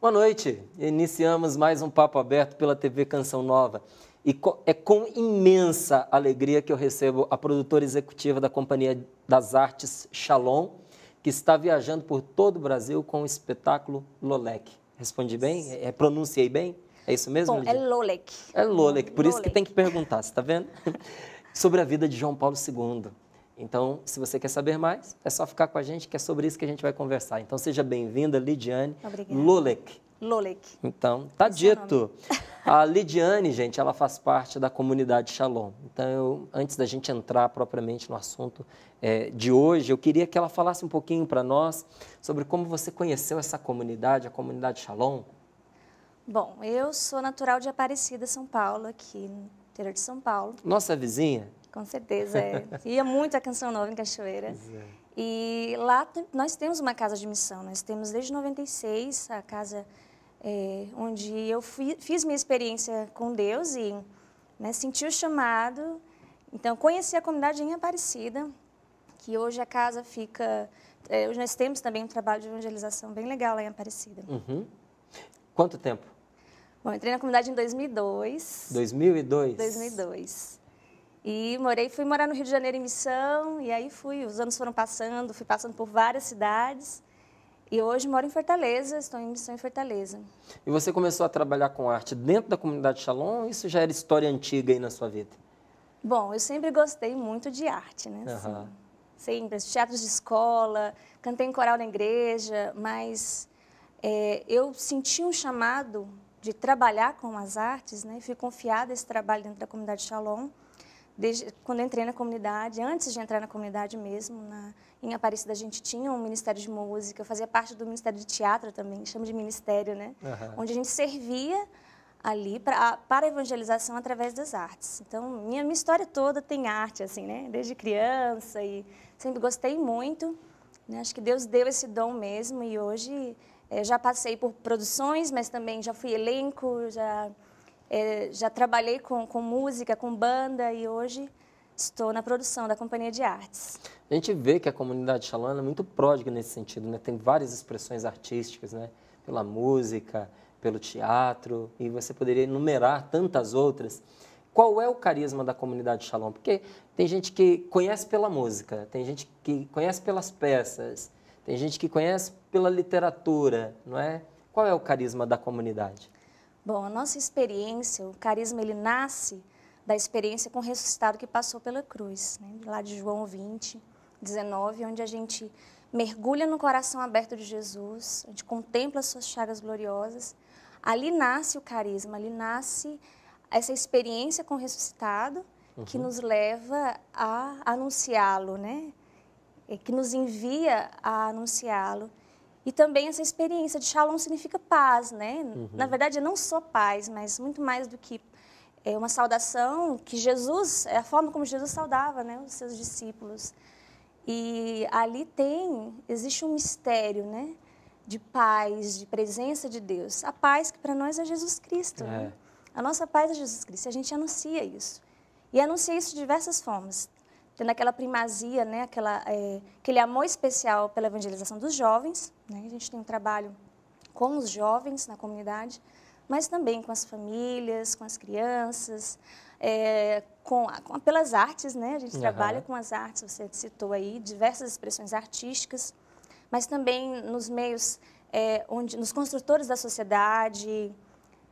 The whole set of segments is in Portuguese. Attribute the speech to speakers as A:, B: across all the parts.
A: Boa noite. Iniciamos mais um papo aberto pela TV Canção Nova. E é com imensa alegria que eu recebo a produtora executiva da Companhia das Artes Shalom, que está viajando por todo o Brasil com o espetáculo Lolek. Respondi bem? É, é, pronunciei bem? É isso mesmo? Bom, é
B: Lolek. É Lolek, por Lolek. isso que tem
A: que perguntar, você está vendo? Sobre a vida de João Paulo II. Então, se você quer saber mais, é só ficar com a gente, que é sobre isso que a gente vai conversar. Então, seja bem-vinda, Lidiane Lolek. Lolek. Então, tá é dito. A Lidiane, gente, ela faz parte da comunidade Shalom. Então, eu, antes da gente entrar propriamente no assunto é, de hoje, eu queria que ela falasse um pouquinho para nós sobre como você conheceu essa comunidade, a comunidade Shalom.
B: Bom, eu sou natural de Aparecida, São Paulo, aqui no interior de São Paulo.
A: Nossa vizinha?
B: Com certeza. É. Ia muito a Canção Nova em Cachoeira. É. E lá nós temos uma casa de missão. Nós temos desde 96 a casa é, onde eu fui, fiz minha experiência com Deus e né, senti o chamado. Então, conheci a comunidade em Aparecida, que hoje a casa fica... É, hoje nós temos também um trabalho de evangelização bem legal lá em Aparecida. Uhum. Quanto tempo? Bom, entrei na comunidade em 2002. 2002? 2002. E morei, fui morar no Rio de Janeiro em missão, e aí fui, os anos foram passando, fui passando por várias cidades. E hoje moro em Fortaleza, estou em missão em Fortaleza.
A: E você começou a trabalhar com arte dentro da comunidade Shalom, isso já era história antiga aí na sua vida?
B: Bom, eu sempre gostei muito de arte, né? Assim, Sempre, teatros de escola, cantei em coral na igreja, mas é, eu senti um chamado de trabalhar com as artes, né? E fui confiada esse trabalho dentro da comunidade Shalom desde quando entrei na comunidade, antes de entrar na comunidade mesmo, na, em Aparecida a gente tinha um ministério de música, eu fazia parte do ministério de teatro também, chama de ministério, né? Uhum. Onde a gente servia ali pra, para a evangelização através das artes. Então, minha, minha história toda tem arte, assim, né? Desde criança e sempre gostei muito. Né? Acho que Deus deu esse dom mesmo e hoje é, já passei por produções, mas também já fui elenco, já é, já trabalhei com, com música, com banda e hoje estou na produção da Companhia de Artes.
A: A gente vê que a comunidade xalana é muito pródiga nesse sentido, né? Tem várias expressões artísticas, né? Pela música, pelo teatro, e você poderia enumerar tantas outras. Qual é o carisma da comunidade Shalom? Porque tem gente que conhece pela música, tem gente que conhece pelas peças, tem gente que conhece pela literatura, não é? Qual é o carisma da comunidade?
B: Bom, a nossa experiência, o carisma, ele nasce da experiência com o ressuscitado que passou pela cruz, né? lá de João 20, 19, onde a gente mergulha no coração aberto de Jesus, a gente contempla suas chagas gloriosas. Ali nasce o carisma, ali nasce essa experiência com o ressuscitado uhum. que nos leva a anunciá-lo, né? que nos envia a anunciá-lo. E também essa experiência de shalom significa paz, né? Uhum. Na verdade, não só paz, mas muito mais do que é uma saudação que Jesus, é a forma como Jesus saudava, né, os seus discípulos. E ali tem, existe um mistério, né, de paz, de presença de Deus. A paz que para nós é Jesus Cristo. Né? É. Né? A nossa paz é Jesus Cristo. A gente anuncia isso. E anuncia isso de diversas formas tendo aquela primazia, né, aquela, é, aquele amor especial pela evangelização dos jovens. Né? A gente tem um trabalho com os jovens na comunidade, mas também com as famílias, com as crianças, é, com, com, pelas artes, né? A gente uhum. trabalha com as artes, você citou aí, diversas expressões artísticas, mas também nos meios, é, onde, nos construtores da sociedade,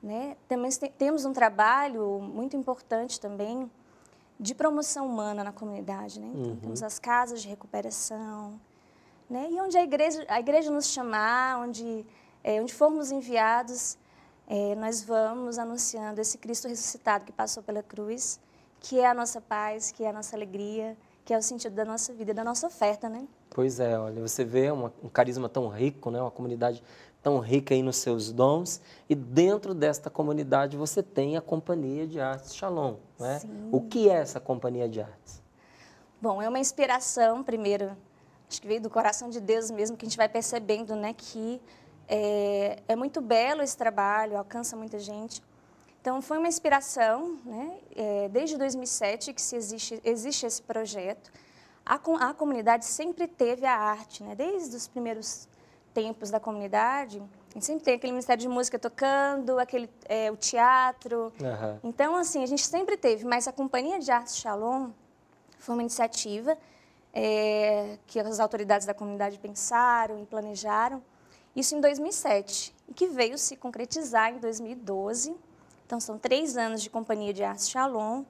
B: né? Também temos um trabalho muito importante também, de promoção humana na comunidade. Né? Então, uhum. temos as casas de recuperação, né? e onde a igreja, a igreja nos chamar, onde, é, onde formos enviados, é, nós vamos anunciando esse Cristo ressuscitado que passou pela cruz, que é a nossa paz, que é a nossa alegria, que é o sentido da nossa vida, da nossa oferta, né?
A: Pois é, olha, você vê uma, um carisma tão rico, né? Uma comunidade tão rica aí nos seus dons, e dentro desta comunidade você tem a Companhia de Artes Shalom. Né? O que é essa Companhia de Artes?
B: Bom, é uma inspiração, primeiro, acho que veio do coração de Deus mesmo, que a gente vai percebendo né, que é, é muito belo esse trabalho, alcança muita gente. Então, foi uma inspiração, né? É, desde 2007 que se existe, existe esse projeto. A, a comunidade sempre teve a arte, né? desde os primeiros tempos da comunidade, a gente sempre tem aquele Ministério de Música tocando, aquele, é, o teatro. Uhum. Então, assim, a gente sempre teve, mas a Companhia de Artes Shalom foi uma iniciativa é, que as autoridades da comunidade pensaram e planejaram, isso em 2007, e que veio se concretizar em 2012. Então, são três anos de Companhia de Artes Shalom.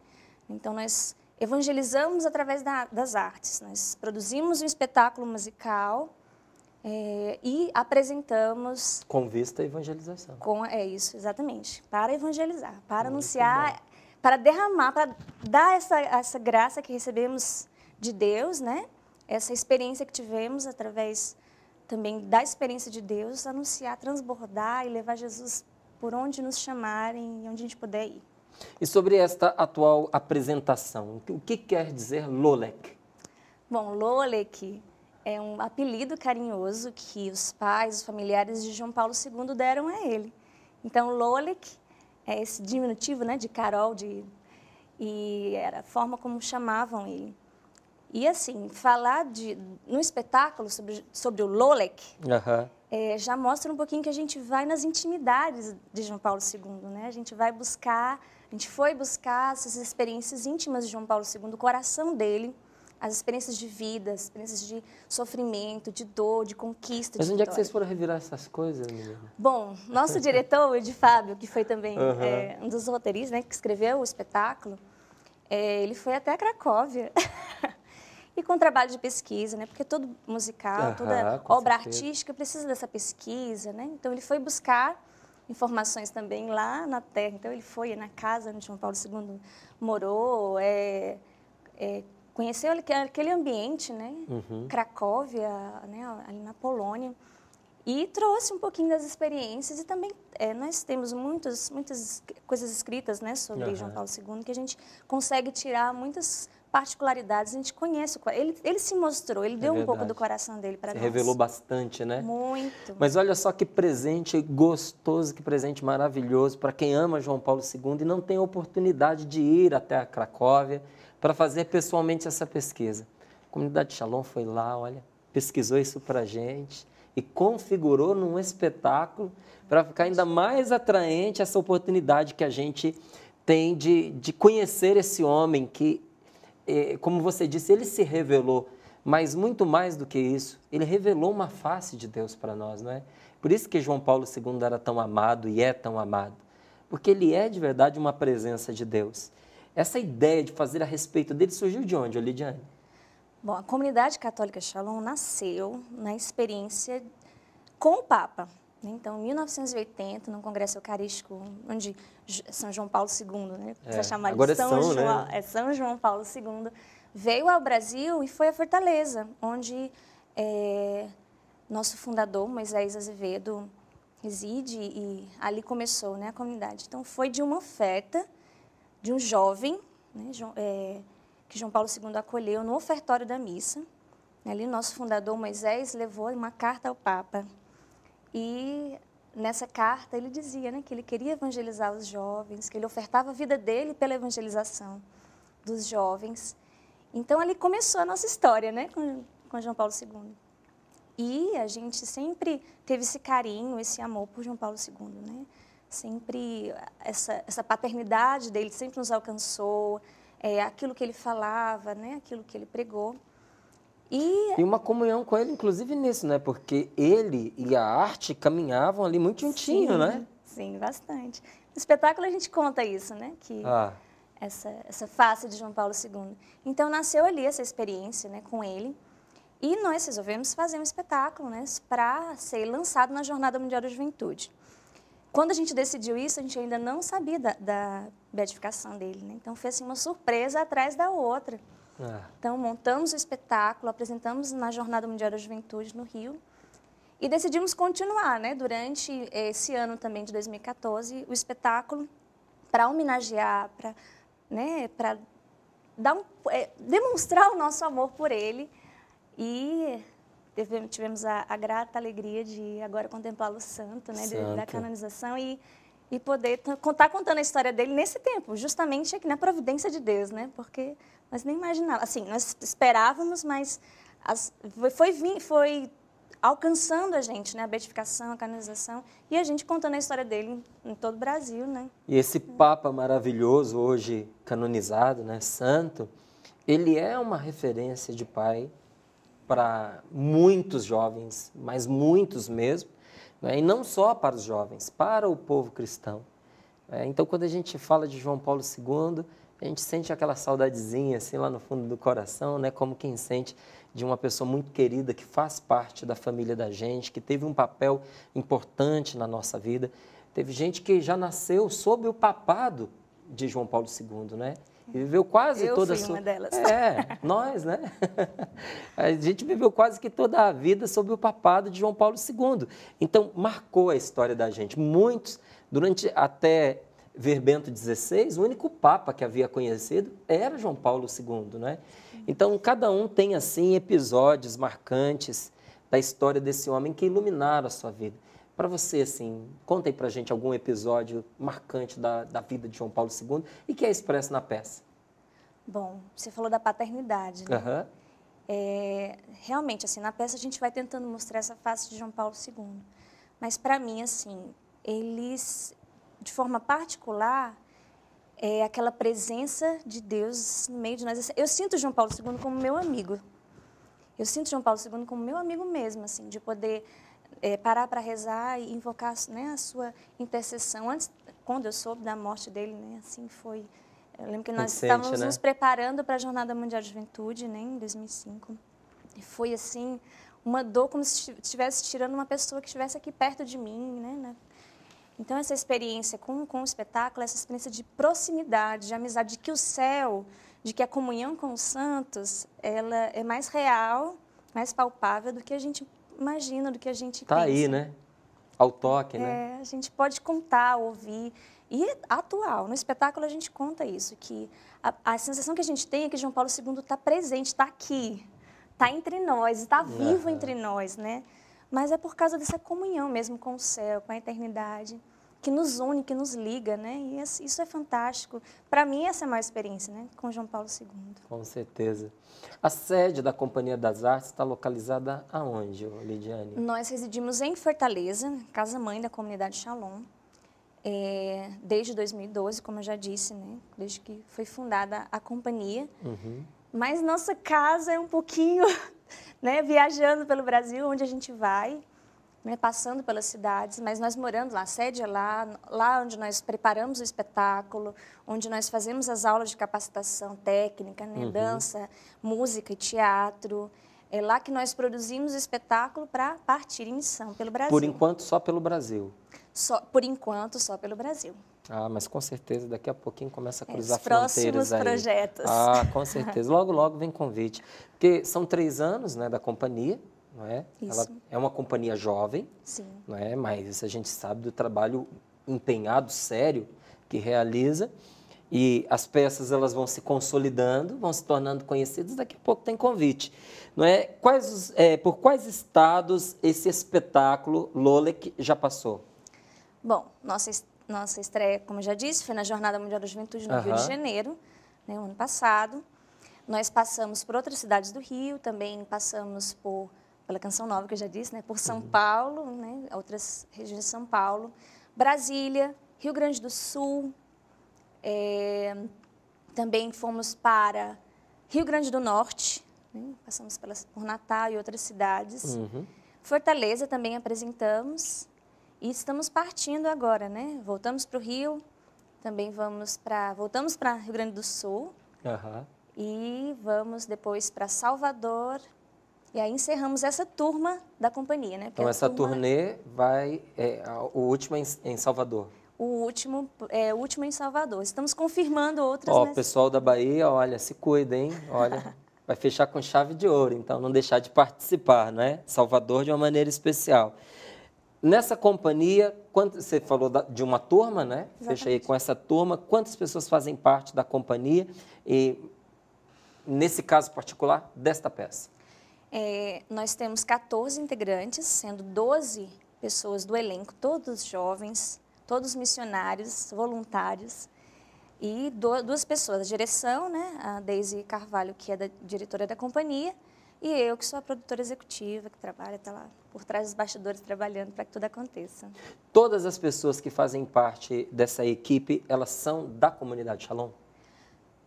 B: Então, nós evangelizamos através da, das artes. Nós produzimos um espetáculo musical é, e apresentamos.
A: Com vista à evangelização.
B: Com, é isso, exatamente. Para evangelizar, para Muito anunciar, bom. para derramar, para dar essa, essa graça que recebemos de Deus, né? Essa experiência que tivemos através também da experiência de Deus, anunciar, transbordar e levar Jesus por onde nos chamarem e onde a gente puder ir.
A: E sobre esta atual apresentação, o que quer dizer Lolec
B: Bom, Lolec é um apelido carinhoso que os pais, os familiares de João Paulo II deram a ele. Então, Lolek é esse diminutivo né, de Carol, de, e era a forma como chamavam ele. E assim, falar de, no espetáculo sobre, sobre o Lolek uhum. é, já mostra um pouquinho que a gente vai nas intimidades de João Paulo II, né? A gente vai buscar, a gente foi buscar essas experiências íntimas de João Paulo II, o coração dele, as experiências de vida, as experiências de sofrimento, de dor, de conquista. Mas de onde vitória. é que vocês
A: foram revirar essas coisas, menina?
B: Bom, nosso diretor, o Ed Fábio, que foi também uhum. é, um dos roteiristas né, que escreveu o espetáculo, é, ele foi até Cracóvia. e com trabalho de pesquisa, né? Porque é todo musical, uhum, toda obra certeza. artística precisa dessa pesquisa, né? Então ele foi buscar informações também lá na terra. Então ele foi na casa onde João Paulo II morou, é, é, conheceu aquele ambiente, né? Uhum. Cracóvia, né? ali na Polônia. E trouxe um pouquinho das experiências e também é, nós temos muitas muitas coisas escritas né, sobre uhum. João Paulo II que a gente consegue tirar muitas particularidades, a gente conhece. Ele, ele se mostrou, ele é deu verdade. um pouco do coração dele para nós. Revelou
A: bastante, né?
B: Muito. Mas
A: olha só que presente gostoso, que presente maravilhoso para quem ama João Paulo II e não tem oportunidade de ir até a Cracóvia, para fazer pessoalmente essa pesquisa. A comunidade Shalom foi lá, olha, pesquisou isso para a gente e configurou num espetáculo para ficar ainda mais atraente essa oportunidade que a gente tem de, de conhecer esse homem que, eh, como você disse, ele se revelou, mas muito mais do que isso, ele revelou uma face de Deus para nós, não é? Por isso que João Paulo II era tão amado e é tão amado, porque ele é de verdade uma presença de Deus. Essa ideia de fazer a respeito dele surgiu de onde, Lidiane?
B: Bom, a comunidade católica Shalom nasceu na experiência com o Papa. Então, em 1980, no Congresso Eucarístico, onde São João Paulo II, né? é, chamar agora de São, é São né? João, né? é São João Paulo II, veio ao Brasil e foi a Fortaleza, onde é, nosso fundador, Moisés Azevedo, reside e ali começou né, a comunidade. Então, foi de uma oferta de um jovem, né, é, que João Paulo II acolheu no ofertório da missa. Ali, nosso fundador Moisés levou uma carta ao Papa. E nessa carta ele dizia né, que ele queria evangelizar os jovens, que ele ofertava a vida dele pela evangelização dos jovens. Então ali começou a nossa história né, com, com João Paulo II. E a gente sempre teve esse carinho, esse amor por João Paulo II. Né? sempre essa, essa paternidade dele sempre nos alcançou, é, aquilo que ele falava, né, aquilo que ele pregou. E...
A: e uma comunhão com ele, inclusive nisso, né? Porque ele e a arte caminhavam ali muito juntinho, sim, né?
B: Sim, bastante. No espetáculo a gente conta isso, né? Que ah. essa, essa face de João Paulo II. Então nasceu ali essa experiência né, com ele. E nós resolvemos fazer um espetáculo né, para ser lançado na Jornada Mundial da Juventude. Quando a gente decidiu isso, a gente ainda não sabia da, da beatificação dele, né? Então foi assim uma surpresa atrás da outra. É. Então montamos o espetáculo, apresentamos na Jornada Mundial da Juventude no Rio e decidimos continuar, né? Durante esse ano também de 2014, o espetáculo para homenagear, para né, para um, é, demonstrar o nosso amor por ele e tivemos a, a grata alegria de agora contemplá-lo santo, né, santo. da canonização e e poder contar contando a história dele nesse tempo, justamente aqui na providência de Deus, né? Porque nós nem imaginávamos, assim, nós esperávamos, mas as, foi, foi, foi alcançando a gente, né? A beatificação, a canonização, e a gente contando a história dele em, em todo o Brasil, né?
A: E esse Papa maravilhoso, hoje canonizado, né? Santo, ele é uma referência de pai para muitos jovens, mas muitos mesmo, né? e não só para os jovens, para o povo cristão. Né? Então, quando a gente fala de João Paulo II, a gente sente aquela saudadezinha assim lá no fundo do coração, né? como quem sente de uma pessoa muito querida que faz parte da família da gente, que teve um papel importante na nossa vida. Teve gente que já nasceu sob o papado de João Paulo II, né? Viveu quase Eu toda a sua. Uma delas. É, nós, né? A gente viveu quase que toda a vida sob o papado de João Paulo II. Então, marcou a história da gente. Muitos, durante até Verbento XVI, o único papa que havia conhecido era João Paulo II, né? Então, cada um tem assim episódios marcantes da história desse homem que iluminaram a sua vida. Para você, assim, conta aí para gente algum episódio marcante da, da vida de João Paulo II e que é expresso na peça.
B: Bom, você falou da paternidade, né? Uhum. É, realmente, assim, na peça a gente vai tentando mostrar essa face de João Paulo II. Mas, para mim, assim, eles, de forma particular, é aquela presença de Deus no meio de nós. Assim, eu sinto João Paulo II como meu amigo. Eu sinto João Paulo II como meu amigo mesmo, assim, de poder é, parar para rezar e invocar né, a sua intercessão. Antes, quando eu soube da morte dele, né, assim foi. Eu lembro que nós estávamos né? nos preparando para a Jornada Mundial de Juventude, né, em 2005. E foi assim uma dor como se estivesse tirando uma pessoa que estivesse aqui perto de mim, né, né? Então essa experiência com, com o espetáculo, essa experiência de proximidade, de amizade, de que o céu, de que a comunhão com os santos, ela é mais real, mais palpável do que a gente imagina do que a gente Tá pensa. aí, né?
A: Ao toque, é, né?
B: É, a gente pode contar, ouvir. E é atual, no espetáculo a gente conta isso, que a, a sensação que a gente tem é que João Paulo II está presente, está aqui, está entre nós, está vivo uhum. entre nós, né? Mas é por causa dessa comunhão mesmo com o céu, com a eternidade que nos une, que nos liga, né? E é assim, isso é fantástico. Para mim, essa é a maior experiência, né? Com João Paulo II.
A: Com certeza. A sede da Companhia das Artes está localizada aonde, Lidiane?
B: Nós residimos em Fortaleza, casa-mãe da comunidade Shalom. É, desde 2012, como eu já disse, né? Desde que foi fundada a companhia. Uhum. Mas nossa casa é um pouquinho, né? Viajando pelo Brasil, onde a gente vai né, passando pelas cidades, mas nós morando lá, a sede é lá, lá onde nós preparamos o espetáculo, onde nós fazemos as aulas de capacitação técnica, né, uhum. dança, música e teatro. É lá que nós produzimos o espetáculo para partir em missão pelo Brasil. Por
A: enquanto, só pelo Brasil?
B: Só, por enquanto, só pelo Brasil.
A: Ah, mas com certeza daqui a pouquinho começa a é, cruzar é, fronteiras aí. projetos. Ah, com certeza. Logo, logo vem convite. Porque são três anos né, da companhia, não é? Isso. Ela é uma companhia jovem, Sim. não é? Mas a gente sabe do trabalho empenhado, sério que realiza e as peças elas vão se consolidando, vão se tornando conhecidas. Daqui a pouco tem convite, não é? Quais é, por quais estados esse espetáculo Lolek já passou?
B: Bom, nossa nossa estreia, como já disse, foi na Jornada Mundial da Juventude no uhum. Rio de Janeiro, né, ano passado. Nós passamos por outras cidades do Rio, também passamos por pela Canção Nova, que eu já disse, né? por São uhum. Paulo, né? outras regiões de São Paulo, Brasília, Rio Grande do Sul, é, também fomos para Rio Grande do Norte, né? passamos pelas, por Natal e outras cidades. Uhum. Fortaleza também apresentamos e estamos partindo agora, né? Voltamos para o Rio, também vamos para voltamos para Rio Grande do Sul uhum. e vamos depois para Salvador, e aí encerramos essa turma da companhia, né? Então, Porque então, essa turma... turnê
A: vai. É, o último é em Salvador
B: o último, é, o último é em Salvador. Estamos confirmando outras. Ó, nessa... Né? pessoal
A: da Bahia, olha, se cuida, hein? Olha, vai fechar com chave de ouro, então não deixar de participar, né? Salvador de uma maneira especial. Nessa companhia, quando você falou da, de uma turma, né? Exatamente. Fecha aí com essa turma. Quantas pessoas fazem parte da companhia? E nesse caso particular, desta peça?
B: É, nós temos 14 integrantes, sendo 12 pessoas do elenco, todos jovens, todos missionários, voluntários, e do, duas pessoas, a direção, né, a Daisy Carvalho, que é da, diretora da companhia, e eu, que sou a produtora executiva, que trabalha, está lá por trás dos bastidores trabalhando para que tudo aconteça.
A: Todas as pessoas que fazem parte dessa equipe, elas são da comunidade Shalom?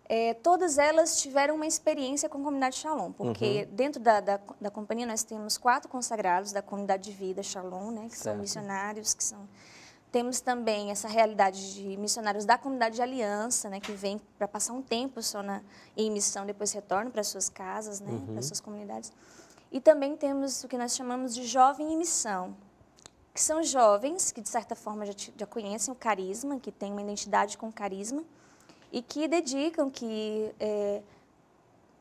B: é, todas elas tiveram uma experiência com a comunidade Shalom, porque uhum. dentro da, da, da, companhia nós temos quatro consagrados da comunidade de vida Shalom, né, que certo. são missionários, que são... Temos também essa realidade de missionários da comunidade de aliança, né, que vem para passar um tempo só na, em missão, depois retornam para suas casas, né, uhum. para suas comunidades. E também temos o que nós chamamos de jovem em missão, que são jovens que, de certa forma, já, já conhecem o carisma, que têm uma identidade com o carisma, e que dedicam, que é,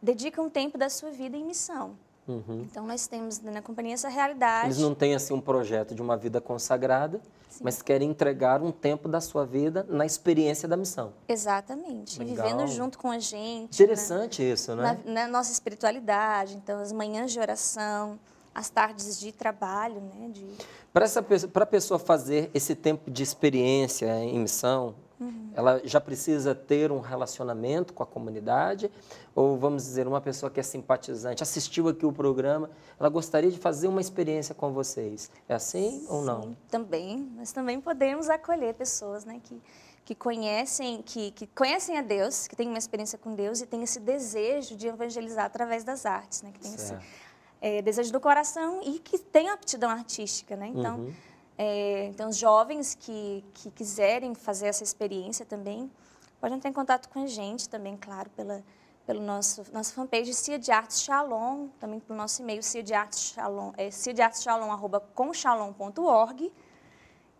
B: dedicam tempo da sua vida em missão. Uhum. Então, nós temos na companhia essa realidade. Eles não
A: têm, assim, um projeto de uma vida consagrada, Sim. mas querem entregar um tempo da sua vida na experiência da missão.
B: Exatamente. Legal. Vivendo junto com a gente. Né?
A: Interessante né? isso, né? Na,
B: na, nossa espiritualidade, então, as manhãs de oração, as tardes de trabalho, né? De...
A: Para a pessoa fazer esse tempo de experiência em missão, Uhum. Ela já precisa ter um relacionamento com a comunidade, ou vamos dizer, uma pessoa que é simpatizante, assistiu aqui o programa, ela gostaria de fazer uma experiência com vocês. É assim Sim, ou não?
B: Também, nós também podemos acolher pessoas né, que, que, conhecem, que, que conhecem a Deus, que têm uma experiência com Deus e têm esse desejo de evangelizar através das artes, né, que tem certo. esse eh, é, desejo do coração e que tem aptidão artística. Né? Então. Uhum é, então, os jovens que, que quiserem fazer essa experiência também, pode entrar em contato com a gente também, claro, pela pelo nosso nossa fanpage Cia de Artes Shalom, também pelo nosso e-mail Cia de Artes Shalom, é ciadeartesshalom@comshalom.org,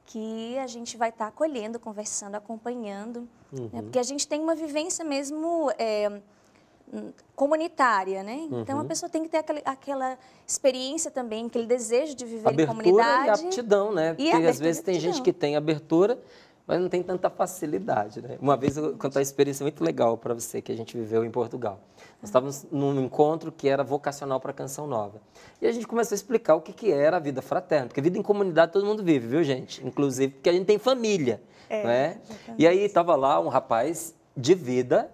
B: que a gente vai estar tá acolhendo, conversando, acompanhando, né? uhum. né? porque a gente tem uma vivência mesmo é, comunitária, né? Então uhum. a pessoa tem que ter aquela, aquela, experiência também, aquele desejo de viver abertura em comunidade. Abertura e
A: aptidão, né? E Porque às vezes tem gente que tem abertura, mas não tem tanta facilidade, né? Uma vez eu contar uma experiência muito legal para você que a gente viveu em Portugal. Nós estávamos num encontro que era vocacional para Canção Nova. E a gente começou a explicar o que, que era a vida fraterna, porque vida em comunidade todo mundo vive, viu, gente? Inclusive porque a gente tem família, é, né? E aí estava lá um rapaz de vida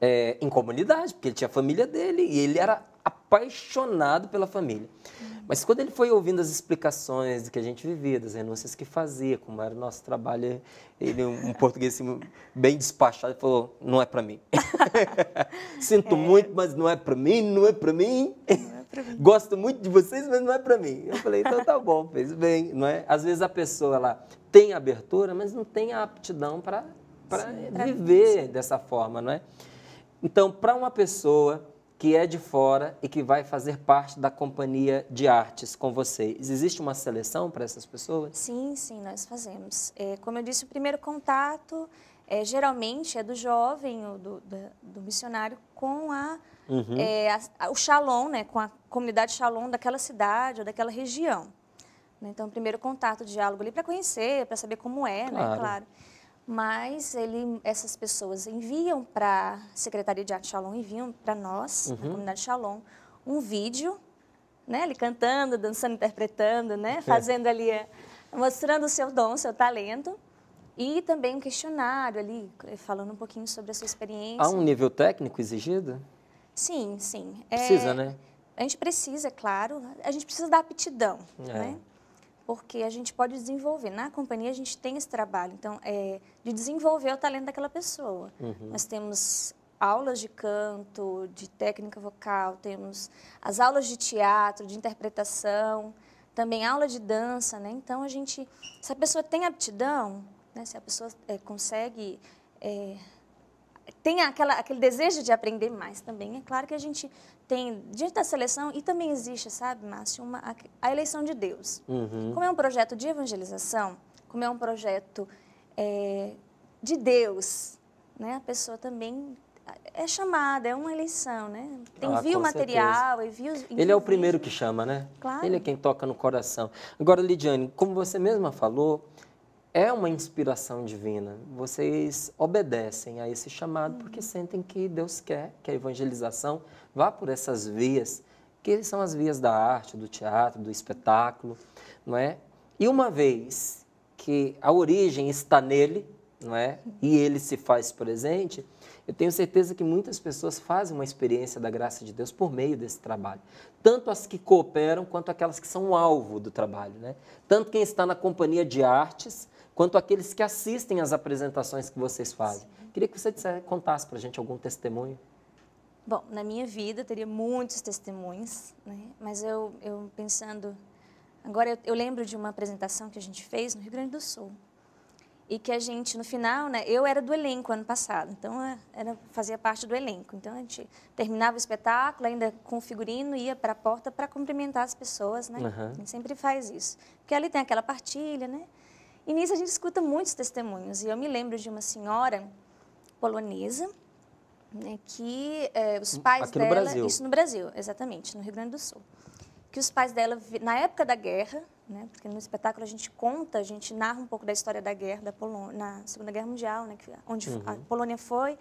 A: é, em comunidade, porque ele tinha a família dele e ele era apaixonado pela família. Mas quando ele foi ouvindo as explicações do que a gente vivia, das renúncias que fazia, como era o nosso trabalho, ele, um português assim, bem despachado, falou: não é para mim. Sinto é. muito, mas não é para mim, não é para mim. É mim. Gosto muito de vocês, mas não é para mim. Eu falei, então tá bom, fez bem, não é? Às vezes a pessoa ela tem abertura, mas não tem a aptidão para viver dessa forma, não é? Então, para uma pessoa que é de fora e que vai fazer parte da companhia de artes com vocês. Existe uma seleção para essas pessoas?
B: Sim, sim, nós fazemos. É, como eu disse, o primeiro contato é, geralmente é do jovem ou do, do, do missionário com a,
A: uhum. é,
B: a, o shalom, né, com a comunidade shalom daquela cidade ou daquela região. Então, o primeiro contato, o diálogo ali para conhecer, para saber como é, claro. né, claro mas ele, essas pessoas enviam para a Secretaria de Arte Shalom, enviam para nós, uhum. na comunidade Shalom, um vídeo, né, ele cantando, dançando, interpretando, né, fazendo ali, eh, mostrando o seu dom, o seu talento, e também um questionário ali, falando um pouquinho sobre a sua experiência. Há um nível
A: técnico exigido?
B: Sim, sim. Precisa, é, né? A gente precisa, é claro, a gente precisa da aptidão, é. né? porque a gente pode desenvolver. Na companhia, a gente tem esse trabalho, então, é, de desenvolver o talento daquela pessoa. Uhum. Nós temos aulas de canto, de técnica vocal, temos as aulas de teatro, de interpretação, também aula de dança, né? Então, a gente, se a pessoa tem aptidão, né? se a pessoa é, consegue é, tem aquela, aquele desejo de aprender mais também. É claro que a gente tem, diante da seleção, e também existe, sabe, Márcio, uma, a, a eleição de Deus. Uhum. Como é um projeto de evangelização, como é um projeto é, de Deus, né? a pessoa também é chamada, é uma eleição, né? Tem, ah, o material, e viu Ele é o primeiro
A: que chama, né? Claro. Ele é quem toca no coração. Agora, Lidiane, como você mesma falou, é uma inspiração divina. Vocês obedecem a esse chamado porque uhum. sentem que Deus quer que a evangelização vá por essas vias, que são as vias da arte, do teatro, do espetáculo, não é? E uma vez que a origem está nele, não é? E ele se faz presente, eu tenho certeza que muitas pessoas fazem uma experiência da graça de Deus por meio desse trabalho. Tanto as que cooperam quanto aquelas que são alvo do trabalho, né? Tanto quem está na companhia de artes quanto aqueles que assistem às apresentações que vocês fazem. Queria que você contasse para a gente algum testemunho.
B: Bom, na minha vida teria muitos testemunhos, né? mas eu, eu pensando. Agora eu, eu lembro de uma apresentação que a gente fez no Rio Grande do Sul e que a gente no final, né, eu era do elenco ano passado, então era fazia parte do elenco. Então a gente terminava o espetáculo ainda com o figurino, ia para a porta para cumprimentar as pessoas, né? Uhum. A gente sempre faz isso. Porque ali tem aquela partilha, né? E nisso a gente escuta muitos testemunhos. E eu me lembro de uma senhora polonesa né, que eh, os hum, pais Aqui dela. No isso no Brasil, exatamente, no Rio Grande do Sul. Que os pais dela, na época da guerra, né, porque no espetáculo a gente conta, a gente narra um pouco da história da guerra, da Polônia, na Segunda Guerra Mundial, né, onde uhum. a Polônia foi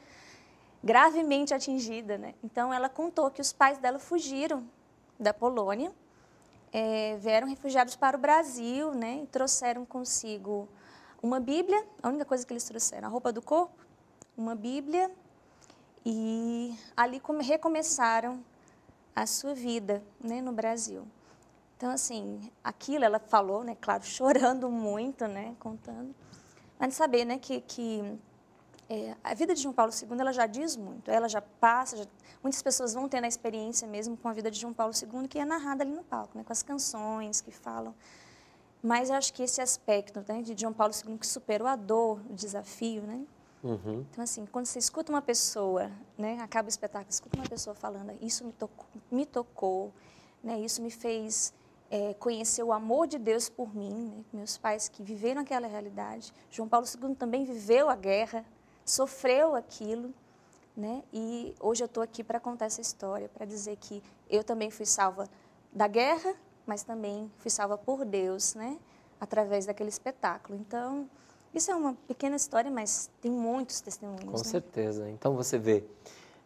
B: gravemente atingida. Né? Então ela contou que os pais dela fugiram da Polônia é, vieram refugiados para o Brasil, né? E trouxeram consigo uma Bíblia, a única coisa que eles trouxeram, a roupa do corpo, uma Bíblia, e ali recomeçaram a sua vida, né? No Brasil. Então, assim, aquilo ela falou, né? Claro, chorando muito, né? Contando. Mas saber, né? Que, que é, a vida de João Paulo II ela já diz muito, ela já passa, já, muitas pessoas vão tendo a experiência mesmo com a vida de João Paulo II, que é narrada ali no palco, né, com as canções que falam. Mas eu acho que esse aspecto né, de João Paulo II que superou a dor, o desafio, né? Uhum. Então, assim, quando você escuta uma pessoa, né, acaba o espetáculo, escuta uma pessoa falando, isso me tocou, me tocou né, isso me fez é, conhecer o amor de Deus por mim, né, meus pais que viveram aquela realidade. João Paulo II também viveu a guerra, sofreu aquilo, né? E hoje eu estou aqui para contar essa história, para dizer que eu também fui salva da guerra, mas também fui salva por Deus, né? Através daquele espetáculo. Então, isso é uma pequena história, mas tem muitos testemunhos. Com né?
A: certeza. Então você vê,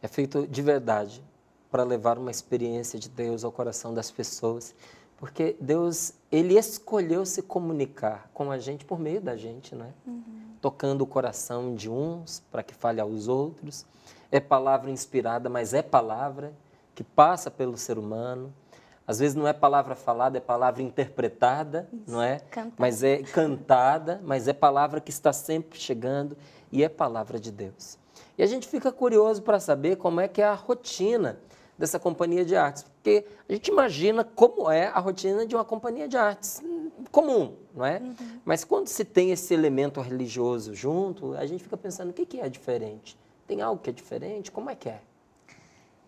A: é feito de verdade para levar uma experiência de Deus ao coração das pessoas, porque Deus ele escolheu se comunicar com a gente por meio da gente, né? Uhum. Tocando o coração de uns para que fale aos outros. É palavra inspirada, mas é palavra que passa pelo ser humano. Às vezes não é palavra falada, é palavra interpretada, Isso. não é? Cantada. Mas é cantada, mas é palavra que está sempre chegando e é palavra de Deus. E a gente fica curioso para saber como é que é a rotina dessa companhia de artes. Porque a gente imagina como é a rotina de uma companhia de artes hum, comum, não é? Uhum. Mas quando se tem esse elemento religioso junto, a gente fica pensando o que, que é diferente? Tem algo que é diferente? Como é que é?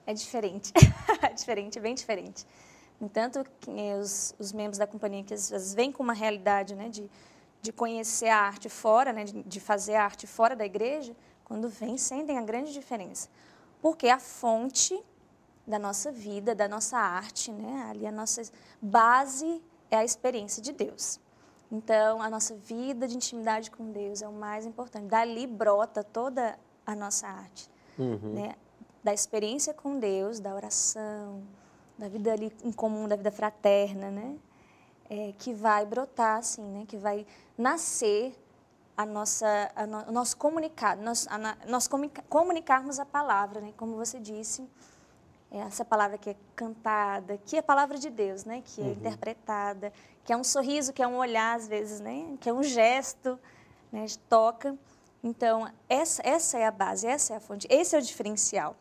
B: É diferente. É diferente, é bem diferente. entanto, os, os, membros da companhia que às vezes vêm com uma realidade né, de, de conhecer a arte fora, né, de, de fazer a arte fora da igreja, quando vêm, sentem a grande diferença. Porque a fonte da nossa vida, da nossa arte, né? Ali a nossa base é a experiência de Deus. Então, a nossa vida de intimidade com Deus é o mais importante. Dali brota toda a nossa arte, uhum. né? Da experiência com Deus, da oração, da vida ali em comum, da vida fraterna, né? É, que vai brotar, assim, né? Que vai nascer a nossa, a no, o nosso comunicado, nós, comunicarmos a palavra, né? Como você disse, é essa palavra que é cantada, que é a palavra de Deus, né? Que é uhum. interpretada, que é um sorriso, que é um olhar às vezes, né? Que é um gesto, né? De toca. Então essa essa é a base, essa é a fonte, esse é o diferencial.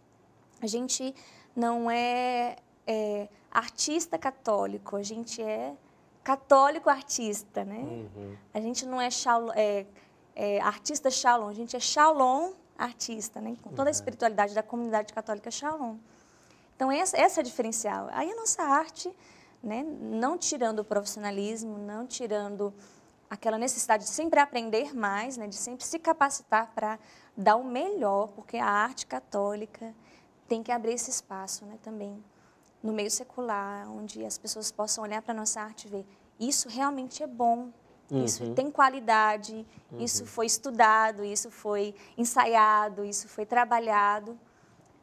B: A gente não é, é artista católico, a gente é católico artista, né? Uhum. A gente não é, é, é artista shalom, a gente é shalom artista, né? Com toda a uhum. espiritualidade da comunidade católica shalom. Então, essa, essa é a diferencial. Aí a nossa arte, né, não tirando o profissionalismo, não tirando aquela necessidade de sempre aprender mais, né, de sempre se capacitar para dar o melhor, porque a arte católica tem que abrir esse espaço né, também no meio secular, onde as pessoas possam olhar para a nossa arte e ver isso realmente é bom,
A: uhum. isso tem
B: qualidade, uhum. isso foi estudado, isso foi ensaiado, isso foi trabalhado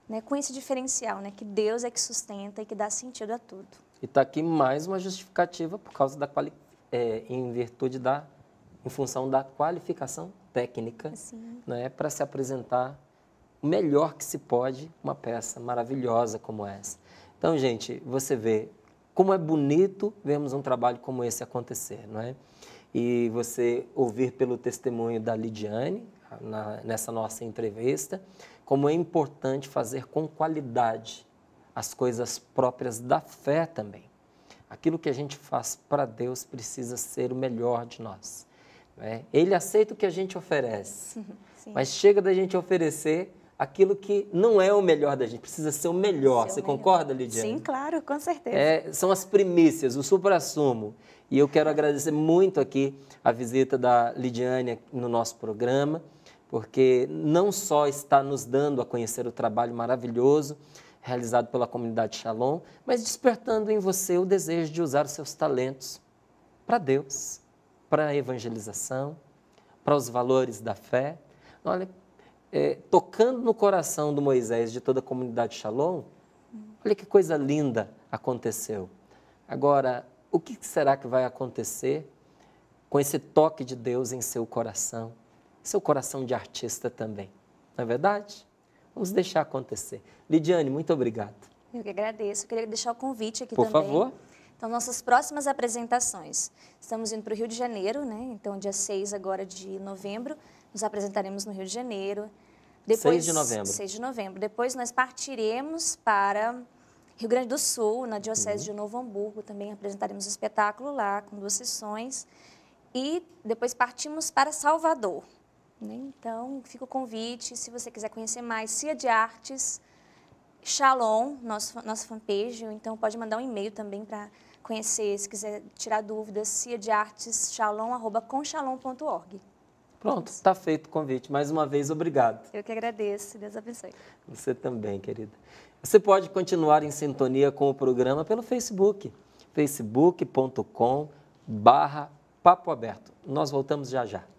B: né, com esse diferencial, né, que Deus é que sustenta e que dá sentido a tudo.
A: E está aqui mais uma justificativa por causa da quali é, em virtude da, em função da qualificação técnica, Sim. né, para se apresentar o melhor que se pode uma peça maravilhosa como essa. Então, gente, você vê como é bonito vermos um trabalho como esse acontecer, não é? E você ouvir pelo testemunho da Lidiane na, nessa nossa entrevista como é importante fazer com qualidade as coisas próprias da fé também. Aquilo que a gente faz para Deus precisa ser o melhor de nós. Né? Ele aceita o que a gente oferece, Sim. mas chega da gente oferecer aquilo que não é o melhor da gente, precisa ser o melhor. Ser Você o melhor. concorda, Lidiane? Sim,
B: claro, com certeza. É,
A: são as primícias, o supra E eu quero agradecer muito aqui a visita da Lidiane no nosso programa porque não só está nos dando a conhecer o trabalho maravilhoso realizado pela comunidade Shalom, mas despertando em você o desejo de usar os seus talentos para Deus, para a evangelização, para os valores da fé. Olha, é, tocando no coração do Moisés de toda a comunidade Shalom, olha que coisa linda aconteceu. Agora, o que será que vai acontecer com esse toque de Deus em seu coração? seu coração de artista também. Não é verdade? Vamos deixar acontecer. Lidiane, muito obrigado.
B: Eu que agradeço. Eu queria deixar o convite aqui Por também. Por favor. Então, nossas próximas apresentações. Estamos indo para o Rio de Janeiro, né? Então, dia 6 agora de novembro, nos apresentaremos no Rio de Janeiro. Depois, 6 de novembro. 6 de novembro. Depois nós partiremos para Rio Grande do Sul, na Diocese uhum. de Novo Hamburgo, também apresentaremos um espetáculo lá, com duas sessões. E depois partimos para Salvador, né? Então, fica o convite, se você quiser conhecer mais, Cia de Artes, Shalom, nosso, nossa fanpage, ou então pode mandar um e-mail também para conhecer, se quiser tirar dúvidas, Cia de Artes, Shalom, arroba, org.
A: Pronto, está feito o convite. Mais uma vez, obrigado.
B: Eu que agradeço. Deus abençoe.
A: Você também, querida. Você pode continuar em sintonia com o programa pelo Facebook, facebook.com barra papo aberto. Nós voltamos já já.